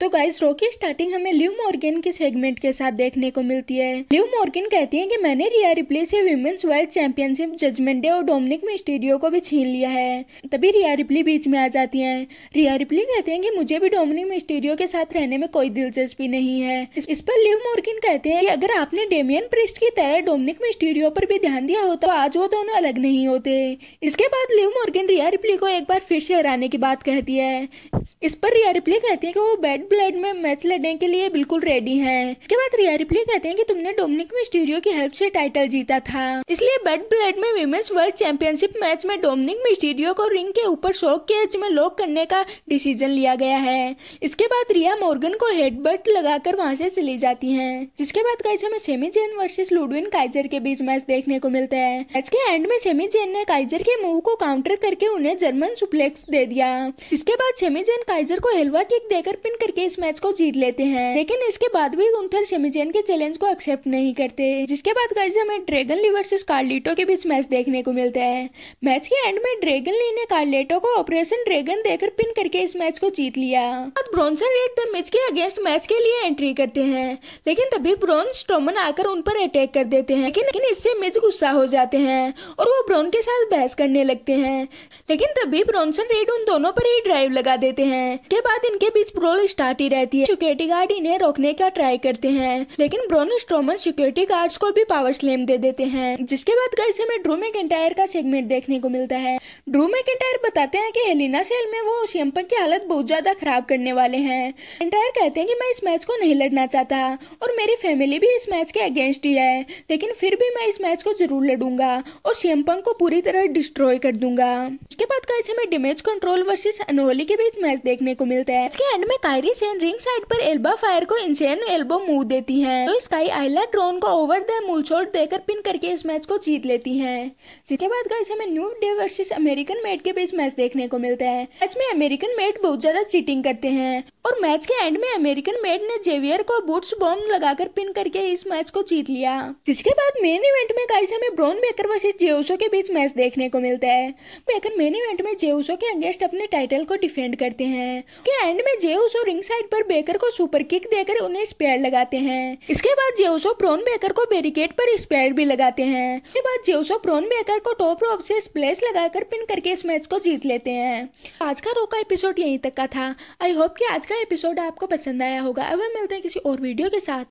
तो गाइस रो की स्टार्टिंग हमें लिव मॉर्गन के सेगमेंट के साथ देखने को मिलती है लिव मॉर्गन कहती है कि मैंने रिया रिप्ले से women's world championship judgment day और डोमिनिक मिस्टीरियो को भी छीन लिया है तभी रिया रिप्ली बीच में आ जाती है रिया रिप्ली कहते हैं कि मुझे भी डोमिनिक मिस्टीरियो के साथ रहने में कोई दिलचस्पी नहीं है इस पर लिव मॉर्गन कहते हैं की अगर आपने डेमियन प्रिस्ट की तरह डोमिनिक मिस्टीरियो पर भी ध्यान दिया होता तो आज वो दोनों अलग नहीं होते इसके बाद लिव मॉर्गन रिया रिप्ली को एक बार फिर से हराने की बात कहती है इस पर रिया रिप्ली कहती है की वो बैड ब्लड में मैच लड़ने के लिए बिल्कुल रेडी हैं। इसके बाद रिया रिप्ली कहते हैं कि तुमने डोमिनिक मिस्टीरियो की हेल्प से टाइटल जीता था इसलिए बेड ब्लड में विमेंस वर्ल्ड चैंपियनशिप मैच में डोमिनिक मिस्टीरियो को रिंग के ऊपर के एज में लॉक करने का डिसीजन लिया गया है इसके बाद रिया मोर्गन को हेडबट लगाकर वहाँ से चली जाती है जिसके बाद गाइज हमें Sami Zayn versus Ludwig Kaiser के बीच मैच देखने को मिलता है मैच के एंड में सेमी जेन ने काइजर के मुंह को काउंटर करके उन्हें जर्मन सुप्लेक्स दे दिया इसके बाद सेमी जैन काइजर को हेलवा किक देकर पिन करके करके इस मैच को जीत लेते हैं लेकिन इसके बाद भी गुंथर शेमिचेन के चैलेंज को एक्सेप्ट नहीं करते जिसके बाद गाइज हमें ड्रैगन ली वर्सेज कार्लिटो के बीच मैच देखने को मिलता है मैच के एंड में ड्रैगन ली ने कार्लेटो को ऑपरेशन ड्रैगन देकर पिन करके इस मैच को जीत लिया अब ब्रॉन्सन रेड द मैच के अगेंस्ट मैच के लिए एंट्री करते हैं लेकिन तभी ब्रॉन स्टोमन आकर उन पर अटैक कर देते हैं लेकिन, लेकिन इससे मिज गुस्सा हो जाते हैं और वो ब्रॉन के साथ बहस करने लगते हैं लेकिन तभी ब्रॉन्सन रेड उन दोनों पर ही ड्राइव लगा देते हैं के बाद इनके बीच ब्रोल स्टार्ट चाहती रहती है सिक्योरिटी गार्ड इन्हें रोकने का ट्राई करते हैं लेकिन ब्रोन स्ट्रोमन सिक्योरिटी गार्ड को भी पावर स्लेम दे देते हैं जिसके बाद कैसे में ड्रू मैकेंटायर का सेगमेंट देखने को मिलता है ड्रू मैकेंटायर बताते हैं की हेलिना सेल में वो सिम्पक की हालत बहुत ज्यादा खराब करने वाले हैं एंटायर कहते हैं की मैं इस मैच को नहीं लड़ना चाहता और मेरी फैमिली भी इस मैच के अगेंस्ट ही है लेकिन फिर भी मैं इस मैच को जरूर लड़ूंगा और सिम्पंग को पूरी तरह डिस्ट्रॉय कर दूंगा इसके बाद कैसे में डेमेज कंट्रोल वर्सेस अनोली के बीच मैच देखने को मिलता है इसके एंड में कायरी इंसेन रिंग साइड पर एल्बा फायर को इंसेन एल्बो मूव देती हैं तो स्काई आइला ड्रोन को ओवर द मूल शॉट देकर पिन करके इस मैच को जीत लेती हैं जिसके बाद गाइस हमें New Day versus American Made के बीच मैच देखने को मिलता है मैच में अमेरिकन मेट बहुत ज्यादा चीटिंग करते हैं और मैच के एंड में अमेरिकन मेड ने जेवियर को बूट्स बॉम्ब लगाकर पिन करके इस मैच को जीत लिया जिसके बाद मेन इवेंट में गाइस हमें ब्रोन बेकर वर्सेस जेउसो के बीच मैच देखने को मिलता है बेकर मेन इवेंट में जेउसो के अगेंस्ट अपने टाइटल को डिफेंड करते हैं एंड में जेउसो रिंग साइड पर बेकर को सुपर किक देकर उन्हें स्पेयर लगाते हैं इसके बाद जेउसो प्रोन बेकर को बैरिकेड पर स्पेयर भी लगाते हैं इसके बाद जेउसो प्रोन बेकर को टॉप रोप से स्प्लेस लगाकर पिन करके इस मैच को जीत लेते हैं आज का रोका एपिसोड यहीं तक का था आई होप कि आज का एपिसोड आपको पसंद आया होगा अब हम मिलते हैं किसी और वीडियो के साथ